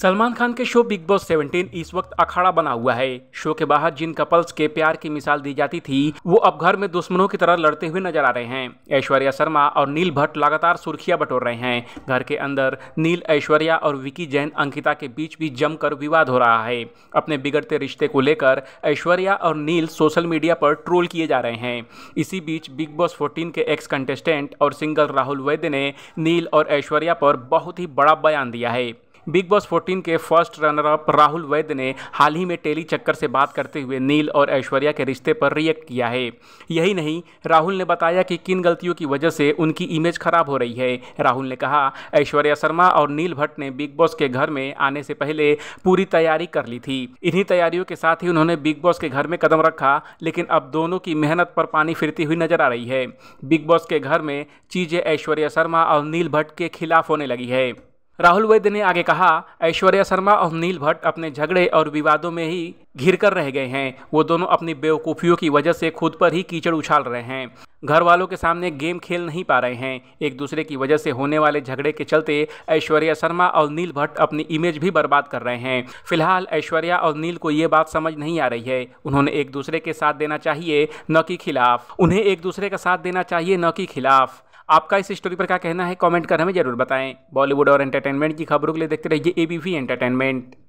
सलमान खान के show big boss 17 इस वक्त अखाड़ा बना हुआ है शो के बाहर जिन कपल्स के प्यार की मिसाल दी जाती थी वो अब घर में दुश्मनों की तरह लड़ते हुए नजर आ रहे हैं ऐश्वर्या शर्मा और नील भट्ट लगातार सुर्खियां बटोर रहे हैं घर के अंदर नील ऐश्वर्या और विकी जैन अंकिता के बीच भी जमकर विवाद हो रहा है अपने बिगड़ते रिश्ते को लेकर ऐश्वर्या और नील सोशल मीडिया पर ट्रोल किए जा रहे हैं इसी बीच बिग बॉस फोर्टीन के एक्स कंटेस्टेंट और सिंगर राहुल वैद्य ने नील और ऐश्वर्या पर बहुत ही बड़ा बयान दिया है बिग बॉस 14 के first runner up Rahul Vaidya ने हाल ही में टेली चक्कर से बात करते हुए नील और ऐश्वर्या के रिश्ते पर रिएक्ट किया है यही नहीं राहुल ने बताया कि किन गलतियों की वजह से उनकी इमेज खराब हो रही है राहुल ने कहा ऐश्वर्या शर्मा और नील भट्ट ने बिग बॉस के घर में आने से पहले पूरी तैयारी कर ली थी इन्हीं तैयारियों के साथ ही उन्होंने बिग बॉस के घर में कदम रखा लेकिन अब दोनों की मेहनत पर पानी फिरती हुई नजर आ रही है बिग बॉस के घर में चीजें ऐश्वर्या शर्मा और नील भट्ट के खिलाफ होने लगी है राहुल वैद्य ने आगे कहा ऐश्वर्या शर्मा और नील भट्ट अपने झगड़े और विवादों में ही घिर कर रह गए हैं वो दोनों अपनी बेवकूफ़ियों की वजह से खुद पर ही कीचड़ उछाल रहे हैं घर वालों के सामने गेम खेल नहीं पा रहे हैं एक दूसरे की वजह से होने वाले झगड़े के चलते ऐश्वर्या शर्मा और नील भट्ट अपनी इमेज भी बर्बाद कर रहे हैं फिलहाल ऐश्वर्या और नील को ये बात समझ नहीं आ रही है उन्होंने एक दूसरे के साथ देना चाहिए न कि खिलाफ उन्हें एक दूसरे का साथ देना चाहिए न कि खिलाफ आपका इस स्टोरी पर क्या कहना है कमेंट कर हमें जरूर बताएं बॉलीवुड और एंटरटेनमेंट की खबरों के लिए देखते रहिए एबीपी एंटरटेनमेंट